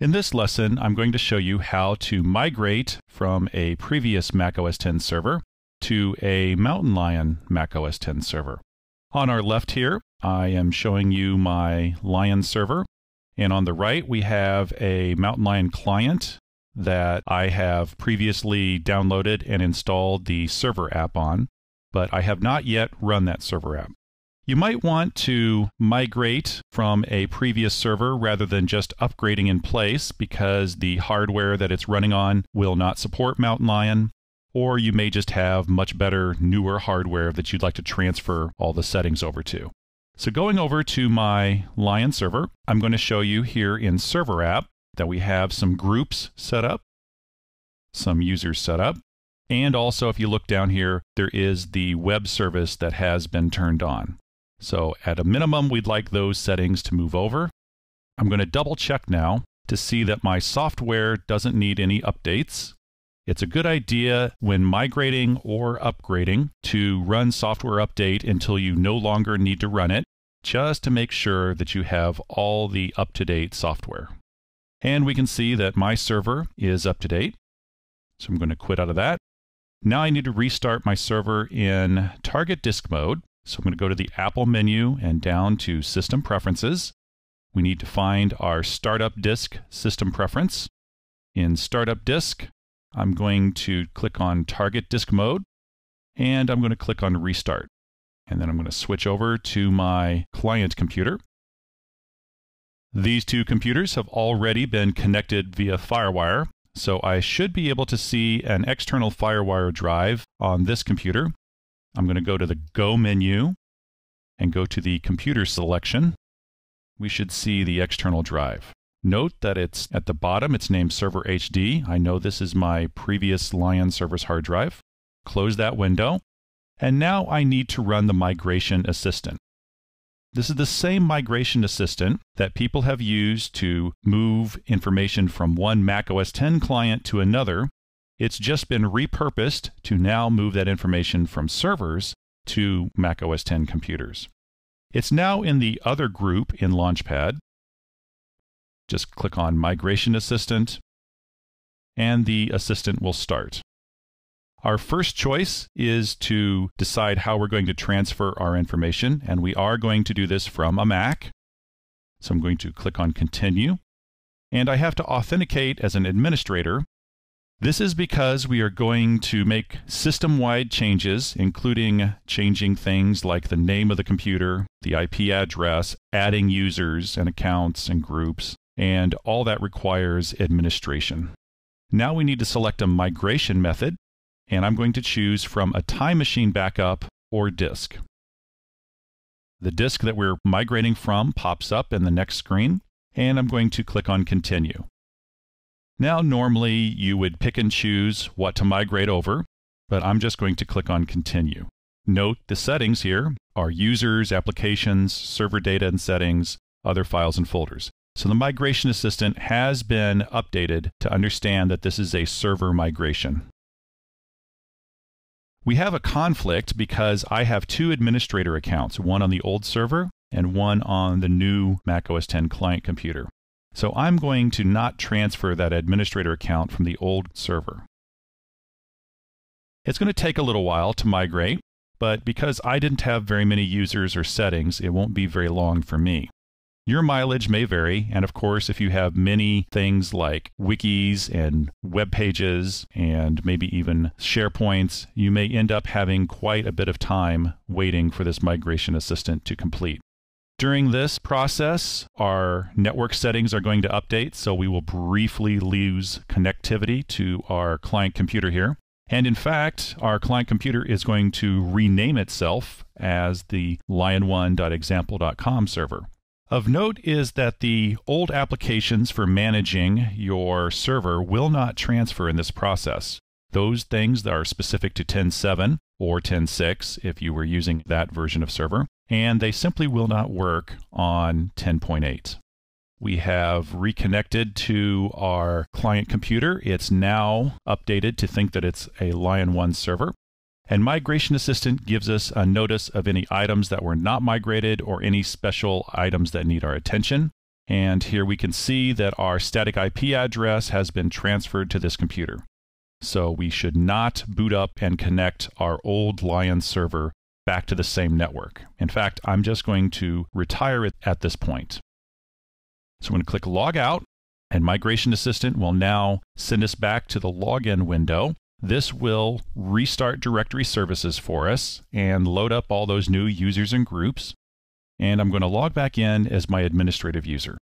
In this lesson, I'm going to show you how to migrate from a previous Mac OS X server to a Mountain Lion Mac OS X server. On our left here, I am showing you my Lion server. And on the right, we have a Mountain Lion client that I have previously downloaded and installed the server app on, but I have not yet run that server app. You might want to migrate from a previous server rather than just upgrading in place because the hardware that it's running on will not support Mountain Lion, or you may just have much better, newer hardware that you'd like to transfer all the settings over to. So going over to my Lion server, I'm going to show you here in Server App that we have some groups set up, some users set up, and also if you look down here, there is the web service that has been turned on. So at a minimum, we'd like those settings to move over. I'm going to double check now to see that my software doesn't need any updates. It's a good idea when migrating or upgrading to run software update until you no longer need to run it, just to make sure that you have all the up to date software. And we can see that my server is up to date. So I'm going to quit out of that. Now I need to restart my server in target disk mode. So I'm going to go to the Apple menu and down to System Preferences. We need to find our Startup Disk System Preference. In Startup Disk, I'm going to click on Target Disk Mode and I'm going to click on Restart. And then I'm going to switch over to my client computer. These two computers have already been connected via Firewire, so I should be able to see an external Firewire drive on this computer I'm going to go to the Go menu and go to the computer selection. We should see the external drive. Note that it's at the bottom, it's named Server HD. I know this is my previous Lion Service hard drive. Close that window. And now I need to run the Migration Assistant. This is the same Migration Assistant that people have used to move information from one Mac OS X client to another it's just been repurposed to now move that information from servers to Mac OS X computers. It's now in the other group in Launchpad. Just click on Migration Assistant, and the assistant will start. Our first choice is to decide how we're going to transfer our information, and we are going to do this from a Mac. So I'm going to click on Continue. And I have to authenticate as an administrator this is because we are going to make system wide changes, including changing things like the name of the computer, the IP address, adding users and accounts and groups, and all that requires administration. Now we need to select a migration method, and I'm going to choose from a time machine backup or disk. The disk that we're migrating from pops up in the next screen, and I'm going to click on Continue. Now, normally you would pick and choose what to migrate over, but I'm just going to click on Continue. Note the settings here are users, applications, server data and settings, other files and folders. So the Migration Assistant has been updated to understand that this is a server migration. We have a conflict because I have two administrator accounts, one on the old server and one on the new Mac OS X client computer. So I'm going to not transfer that administrator account from the old server. It's going to take a little while to migrate, but because I didn't have very many users or settings, it won't be very long for me. Your mileage may vary, and of course, if you have many things like wikis and web pages and maybe even SharePoints, you may end up having quite a bit of time waiting for this migration assistant to complete. During this process, our network settings are going to update, so we will briefly lose connectivity to our client computer here. And in fact, our client computer is going to rename itself as the lion1.example.com server. Of note is that the old applications for managing your server will not transfer in this process. Those things that are specific to 10.7 or 10.6 if you were using that version of server and they simply will not work on 10.8. We have reconnected to our client computer. It's now updated to think that it's a Lion 1 server. And Migration Assistant gives us a notice of any items that were not migrated or any special items that need our attention. And here we can see that our static IP address has been transferred to this computer. So we should not boot up and connect our old Lion server back to the same network. In fact, I'm just going to retire it at this point. So I'm going to click log out and Migration Assistant will now send us back to the login window. This will restart directory services for us and load up all those new users and groups. And I'm going to log back in as my administrative user.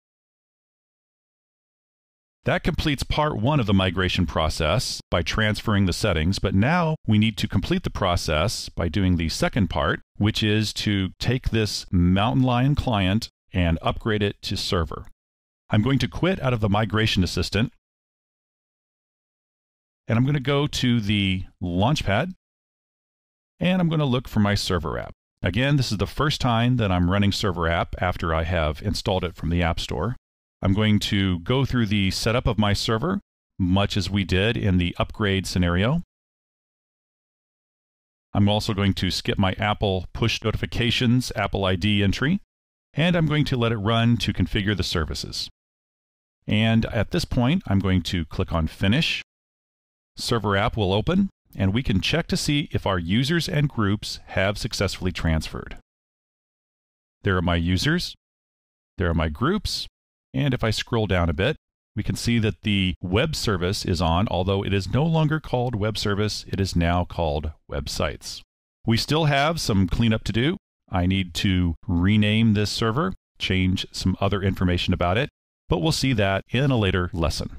That completes part one of the migration process by transferring the settings, but now we need to complete the process by doing the second part, which is to take this Mountain Lion client and upgrade it to server. I'm going to quit out of the migration assistant, and I'm going to go to the Launchpad, and I'm going to look for my server app. Again, this is the first time that I'm running server app after I have installed it from the App Store. I'm going to go through the setup of my server, much as we did in the upgrade scenario. I'm also going to skip my Apple push notifications Apple ID entry, and I'm going to let it run to configure the services. And at this point, I'm going to click on Finish. Server app will open, and we can check to see if our users and groups have successfully transferred. There are my users. There are my groups. And if I scroll down a bit, we can see that the web service is on, although it is no longer called web service, it is now called websites. We still have some cleanup to do. I need to rename this server, change some other information about it, but we'll see that in a later lesson.